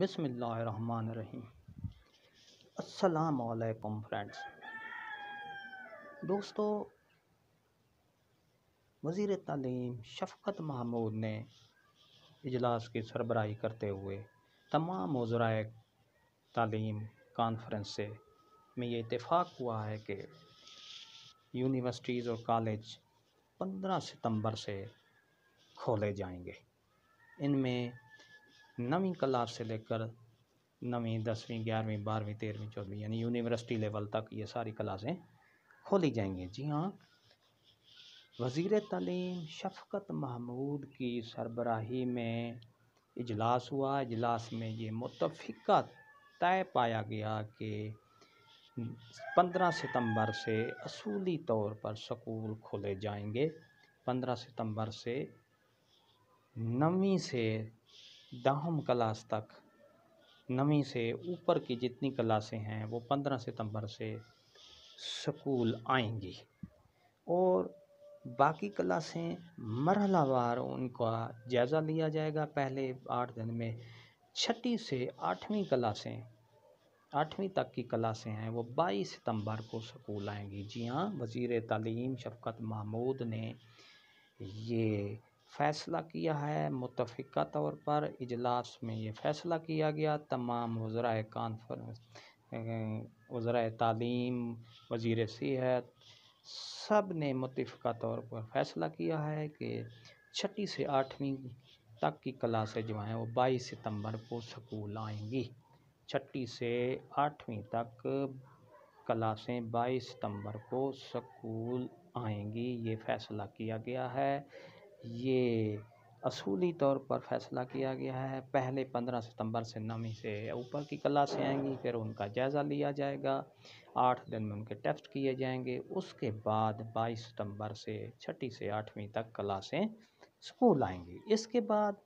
बिसमीम असलकम फ्रेंड्स दोस्तों वज़ी तलीम शफकत महमूद ने इजलास की सरबराही करते हुए तमाम वज़राए तलीम कॉन्फ्रेंस से में ये इतफ़ाक़ हुआ है कि यूनिवर्सिटीज़ और कॉलेज 15 सितंबर से खोले जाएंगे इनमें नवी क्लास से लेकर नवीं दसवीं ग्यारहवीं बारहवीं तेरहवीं चौदहवीं यानी यूनिवर्सिटी लेवल तक ये सारी क्लासें खोली जाएंगी जी हाँ वज़ी तलीम शफकत महमूद की सरबराही में इजलास हुआ इजलास में ये मुतफ़ा तय पाया गया कि पंद्रह सितंबर से असूली तौर पर स्कूल खोले जाएंगे पंद्रह सितंबर से नवी से दाहम क्लास तक नवी से ऊपर की जितनी क्लासें हैं वो पंद्रह सितंबर से स्कूल आएंगी और बाकी क्लासें मरहलावार उनका जायज़ा लिया जाएगा पहले आठ दिन में छठी से आठवीं क्लासें आठवीं तक की क्लासें हैं वो बाईस सितंबर को स्कूल आएंगी जी हाँ वज़ी तालीम शफकत महमूद ने ये फ़ैसला किया है मुतफ़िका तौर पर इजलास में ये फ़ैसला किया गया तमाम वज्राए कॉन्फ्रेंस वज्राए तालीम वज़ीर सेहत सब ने मुतफ़िका तौर पर फ़ैसला किया है कि छठी से आठवीं तक की क्लासें जो हैं वो बाईस सितंबर को स्कूल आएंगी छठी से आठवीं तक क्लासें बाईस सितंबर को स्कूल आएंगी ये फ़ैसला किया गया है ये असूली तौर पर फैसला किया गया है पहले पंद्रह सितंबर से नवी से ऊपर की क्लासें आएंगी फिर उनका जायज़ा लिया जाएगा आठ दिन में उनके टेस्ट किए जाएंगे उसके बाद बाईस सितंबर से छठी से आठवीं तक क्लासें स्कूल आएंगी इसके बाद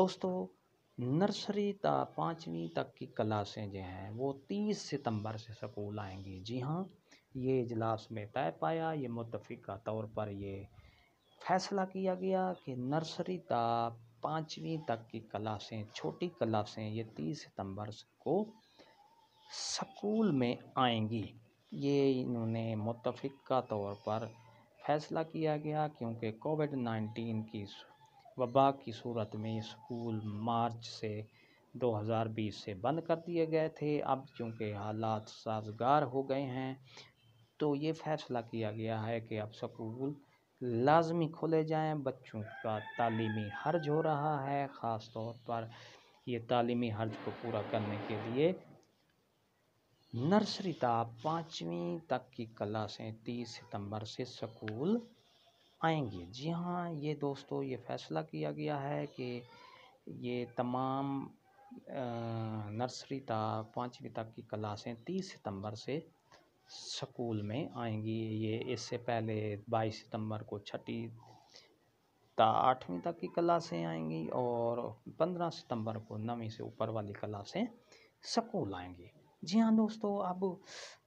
दोस्तों नर्सरी त पाँचवीं तक की क्लासें जो हैं वो तीस सितंबर से स्कूल आएंगी जी हाँ ये इजलास में तय पाया ये मुतफ़ा तौर पर ये फैसला किया गया कि नर्सरी का पाँचवीं तक की क्लासें छोटी क्लासें ये तीस सितंबर को स्कूल में आएंगी ये इन्होंने मुतफ़ा तौर पर फैसला किया गया क्योंकि कोविड नाइन्टीन की वबा की सूरत में स्कूल मार्च से 2020 से बंद कर दिए गए थे अब क्योंकि हालात साजगार हो गए हैं तो ये फैसला किया गया है कि अब स्कूल लाजमी खोले जाएँ बच्चों का तालीमी हर्ज हो रहा है ख़ास तौर पर ये तालीमी हर्ज को पूरा करने के लिए नर्सरी तक पाँचवीं तक की क्लासें तीस सितंबर से स्कूल आएंगी जी हाँ ये दोस्तों ये फ़ैसला किया गया है कि ये तमाम नर्सरी तक पाँचवीं तक की क्लासें तीस सितंबर से स्कूल में आएंगी ये इससे पहले बाईस सितंबर को छठी ता आठवीं तक की क्लासें आएंगी और पंद्रह सितंबर को नवीं से ऊपर वाली क्लासें स्कूल आएंगी जी हाँ दोस्तों अब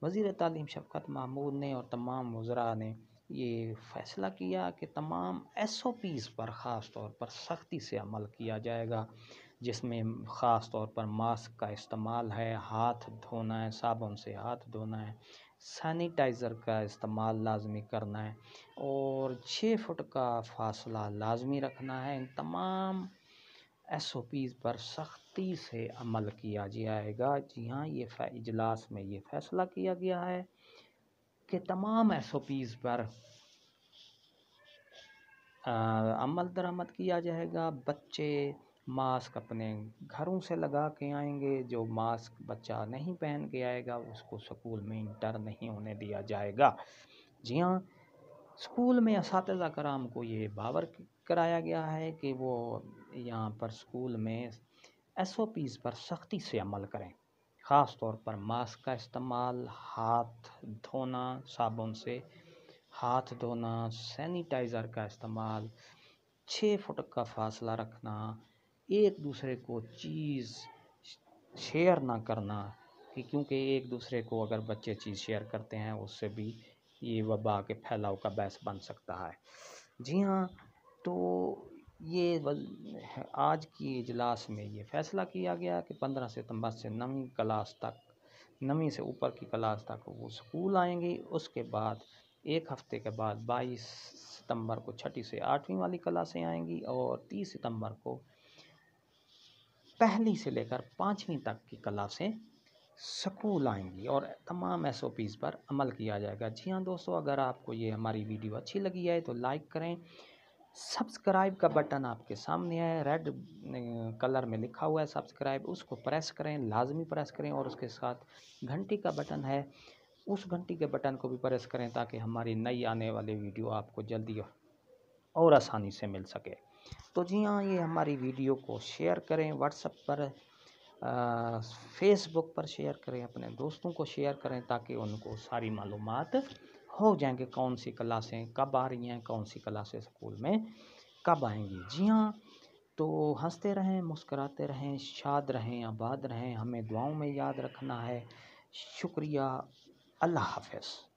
वज़ी तालीम शफकत महमूद ने और तमाम वज्रा ने ये फैसला किया कि तमाम एस ओ पीज़ पर ख़ास तौर पर सख्ती से अमल किया जाएगा जिसमें ख़ास तौर पर मास्क का इस्तेमाल है हाथ धोना है साबुन से हाथ धोना है सैनिटाइज़र का इस्तेमाल लाज़मी करना है और छः फुट का फासला लाज़मी रखना है इन तमाम एस ओ पीज़ पर सख्ती से अमल किया जाएगा जी हाँ ये इजलास में ये फ़ैसला किया गया है कि तमाम एस ओ पीज़ पर आ, अमल दरामद किया जाएगा बच्चे मास्क अपने घरों से लगा के आएंगे जो मास्क बच्चा नहीं पहन के आएगा उसको स्कूल में इंटर नहीं होने दिया जाएगा जी हाँ स्कूल में इस कराम को ये बावर कराया गया है कि वो यहाँ पर स्कूल में एस ओ पीज़ पर सख्ती से अमल करें ख़ास तौर पर मास्क का इस्तेमाल हाथ धोना साबुन से हाथ धोना सैनिटाइज़र का इस्तेमाल छः फुट का फासला रखना एक दूसरे को चीज़ शेयर ना करना कि क्योंकि एक दूसरे को अगर बच्चे चीज़ शेयर करते हैं उससे भी ये वबा के फैलाव का बहस बन सकता है जी हाँ तो ये आज की इजलास में ये फैसला किया गया कि पंद्रह सितंबर से नवी क्लास तक नवी से ऊपर की क्लास तक वो स्कूल आएंगी उसके बाद एक हफ्ते के बाद बाईस सितंबर को छठी से आठवीं वाली क्लासें आएंगी और तीस सितंबर को पहली से लेकर पाँचवीं तक की कला से सकूल आएंगी और तमाम एस ओ पीज़ पर अमल किया जाएगा जी हाँ दोस्तों अगर आपको ये हमारी वीडियो अच्छी लगी है तो लाइक करें सब्सक्राइब का बटन आपके सामने है रेड कलर में लिखा हुआ है सब्सक्राइब उसको प्रेस करें लाजमी प्रेस करें और उसके साथ घंटी का बटन है उस घंटी के बटन को भी प्रेस करें ताकि हमारी नई आने वाली वीडियो आपको जल्दी और आसानी से मिल सके तो जी हाँ ये हमारी वीडियो को शेयर करें व्हाट्सएप पर फेसबुक पर शेयर करें अपने दोस्तों को शेयर करें ताकि उनको सारी मालूम हो जाएंगे कौन सी क्लासें कब आ रही हैं कौन सी क्लासें स्कूल में कब आएंगी जी हाँ तो हंसते रहें मुस्कराते रहें शाद रहें आबाद रहें हमें दुआओं में याद रखना है शुक्रिया अल्लाह हाफ